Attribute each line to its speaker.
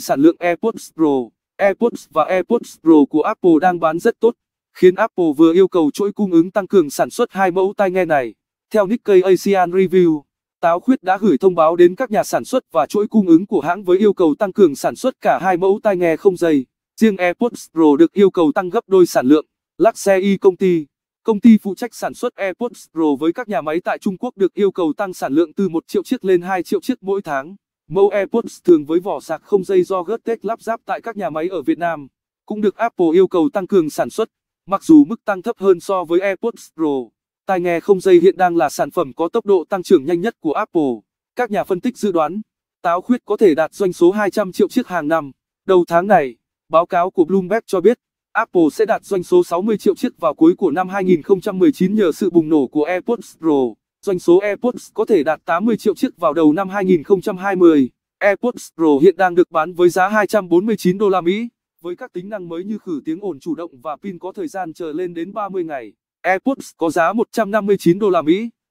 Speaker 1: sản lượng AirPods Pro, AirPods và AirPods Pro của Apple đang bán rất tốt, khiến Apple vừa yêu cầu chuỗi cung ứng tăng cường sản xuất hai mẫu tai nghe này. Theo Nikkei Asian Review, Táo Khuyết đã gửi thông báo đến các nhà sản xuất và chuỗi cung ứng của hãng với yêu cầu tăng cường sản xuất cả hai mẫu tai nghe không dây. Riêng AirPods Pro được yêu cầu tăng gấp đôi sản lượng. Luxe Luxey công ty Công ty phụ trách sản xuất AirPods Pro với các nhà máy tại Trung Quốc được yêu cầu tăng sản lượng từ 1 triệu chiếc lên 2 triệu chiếc mỗi tháng. Mẫu AirPods thường với vỏ sạc không dây do Goodtech lắp ráp tại các nhà máy ở Việt Nam, cũng được Apple yêu cầu tăng cường sản xuất, mặc dù mức tăng thấp hơn so với AirPods Pro. Tai nghe không dây hiện đang là sản phẩm có tốc độ tăng trưởng nhanh nhất của Apple. Các nhà phân tích dự đoán, táo khuyết có thể đạt doanh số 200 triệu chiếc hàng năm. Đầu tháng này, báo cáo của Bloomberg cho biết, Apple sẽ đạt doanh số 60 triệu chiếc vào cuối của năm 2019 nhờ sự bùng nổ của AirPods Pro. Doanh số AirPods có thể đạt 80 triệu chiếc vào đầu năm 2020. AirPods Pro hiện đang được bán với giá 249 đô la Mỹ, với các tính năng mới như khử tiếng ồn chủ động và pin có thời gian chờ lên đến 30 ngày. AirPods có giá 159 đô la Mỹ.